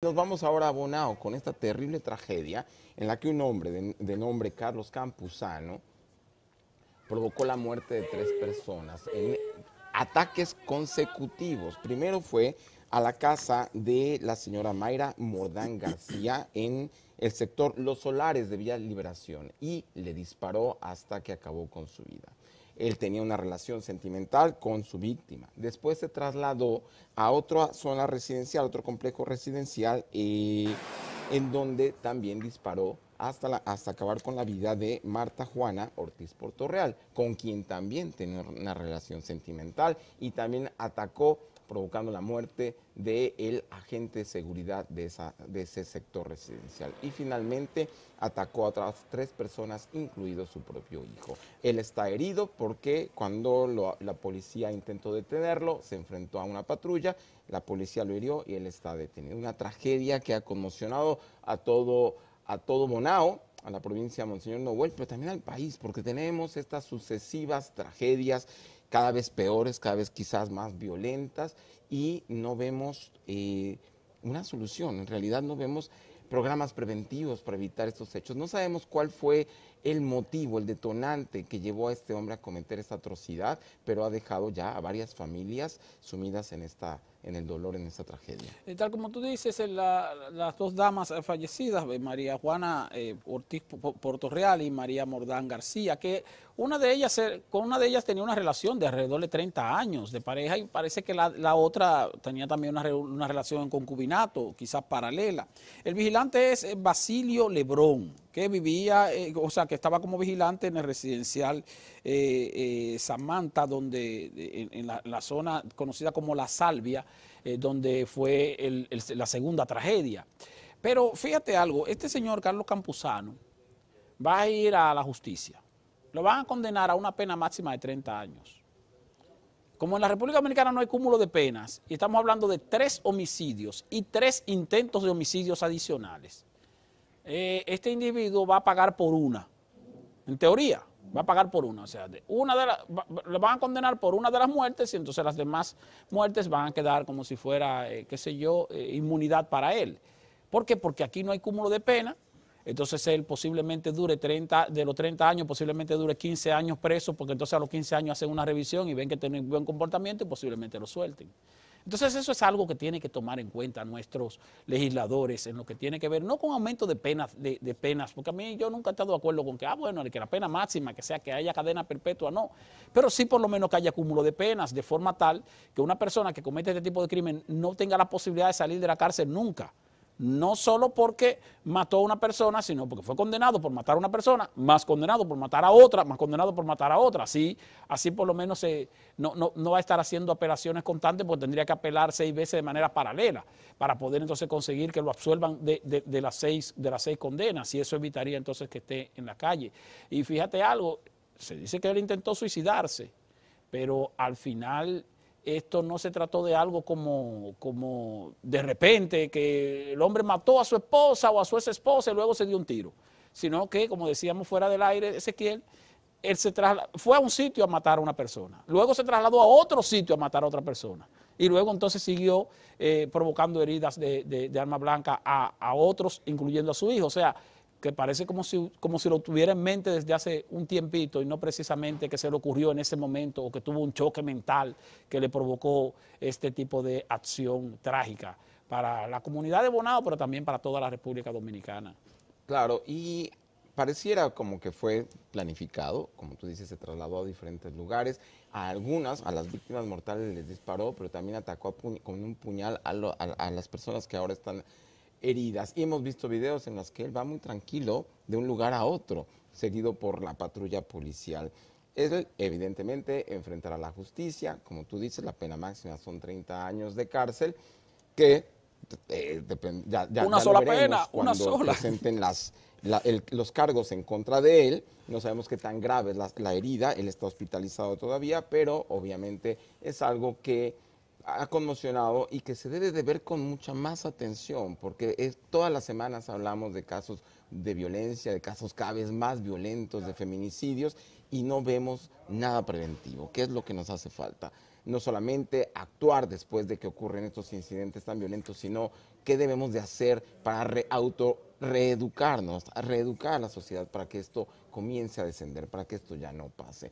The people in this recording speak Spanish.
Nos vamos ahora a Bonao con esta terrible tragedia en la que un hombre de, nombre Carlos Campuzano provocó la muerte de tres personas en ataques consecutivos. Primero fue a la casa de la señora Mayra Mordán García en el sector Los Solares de Vía Liberación y le disparó hasta que acabó con su vida. Él tenía una relación sentimental con su víctima. Después se trasladó a otra zona residencial, otro complejo residencial, eh, en donde también disparó hasta, hasta acabar con la vida de Marta Juana Ortiz Portorreal, con quien también tenía una relación sentimental y también atacó provocando la muerte del el agente de seguridad de, esa, de ese sector residencial. Y finalmente atacó a otras tres personas, incluido su propio hijo. Él está herido porque cuando la policía intentó detenerlo, se enfrentó a una patrulla, la policía lo hirió y él está detenido. Una tragedia que ha conmocionado a todo, a todo Bonao a la provincia de Monseñor Noel, pero también al país, porque tenemos estas sucesivas tragedias cada vez peores, cada vez quizás más violentas, y no vemos eh, una solución, en realidad no vemos programas preventivos para evitar estos hechos. No sabemos cuál fue el motivo, el detonante que llevó a este hombre a cometer esta atrocidad, pero ha dejado ya a varias familias sumidas en esta en el dolor, en esta tragedia. Eh, tal como tú dices, eh, las dos damas eh, fallecidas, María Juana Ortiz Portorreal y María Mordán García, que una de ellas con una de ellas tenía una relación de alrededor de 30 años de pareja y parece que la, otra tenía también una, una relación en concubinato, quizás paralela. El vigilante vigilante es eh, Basilio Lebrón, que vivía, eh, o sea, que estaba como vigilante en el residencial eh, Samantha, donde en, la, zona conocida como La Salvia, donde fue la segunda tragedia. Pero fíjate algo, este señor Carlos Campuzano va a ir a la justicia. Lo van a condenar a una pena máxima de 30 años. Como en la República Dominicana no hay cúmulo de penas, y estamos hablando de tres homicidios y tres intentos de homicidios adicionales, eh, este individuo va a pagar por una, en teoría, va a pagar por una. O sea, de una de las van a condenar por una de las muertes y entonces las demás muertes van a quedar como si fuera, eh, qué sé yo, eh, inmunidad para él. ¿Por qué? Porque aquí no hay cúmulo de penas entonces él posiblemente dure 30, de los 30 años, posiblemente dure 15 años preso, porque entonces a los 15 años hacen una revisión y ven que tienen un buen comportamiento y posiblemente lo suelten. Entonces eso es algo que tiene que tomar en cuenta nuestros legisladores en lo que tiene que ver, no con aumento de penas, de, penas, porque a mí yo nunca he estado de acuerdo con que, ah, bueno, que la pena máxima, que sea que haya cadena perpetua, no, pero sí por lo menos que haya cúmulo de penas, de forma tal que una persona que comete este tipo de crimen no tenga la posibilidad de salir de la cárcel nunca no solo porque mató a una persona, sino porque fue condenado por matar a una persona, más condenado por matar a otra, más condenado por matar a otra. Así, así por lo menos eh, no, no, va a estar haciendo apelaciones constantes porque tendría que apelar seis veces de manera paralela para poder entonces conseguir que lo absuelvan de, las, de las seis condenas y eso evitaría entonces que esté en la calle. Y fíjate algo, se dice que él intentó suicidarse, pero al final esto no se trató de algo como, como de repente que el hombre mató a su esposa o a su ex esposa y luego se dio un tiro, sino que, como decíamos fuera del aire, Ezequiel, él se fue a un sitio a matar a una persona, luego se trasladó a otro sitio a matar a otra persona, y luego entonces siguió eh, provocando heridas de, de, de arma blanca a, a otros, incluyendo a su hijo. O sea, que parece como si, como si lo tuviera en mente desde hace un tiempito y no precisamente que se le ocurrió en ese momento o que tuvo un choque mental que le provocó este tipo de acción trágica para la comunidad de Bonao, pero también para toda la República Dominicana. Claro, y pareciera como que fue planificado, como tú dices, se trasladó a diferentes lugares. A algunas, a las víctimas mortales les disparó, pero también atacó con un puñal a, a las personas que ahora están heridas. Y hemos visto videos en los que él va muy tranquilo de un lugar a otro, seguido por la patrulla policial. Él, evidentemente, enfrentará la justicia. Como tú dices, la pena máxima son 30 años de cárcel, que eh, ya, ya, una sola pena, cuando una sola. presenten los cargos en contra de él. No sabemos qué tan grave es la herida. Él está hospitalizado todavía, pero obviamente es algo que ha conmocionado y que se debe de ver con mucha más atención, porque es, todas las semanas hablamos de casos de violencia, de casos cada vez más violentos, de feminicidios, y no vemos nada preventivo, ¿Qué es lo que nos hace falta. No solamente actuar después de que ocurren estos incidentes tan violentos, sino qué debemos de hacer para auto reeducarnos, reeducar a la sociedad para que esto comience a descender, para que esto ya no pase.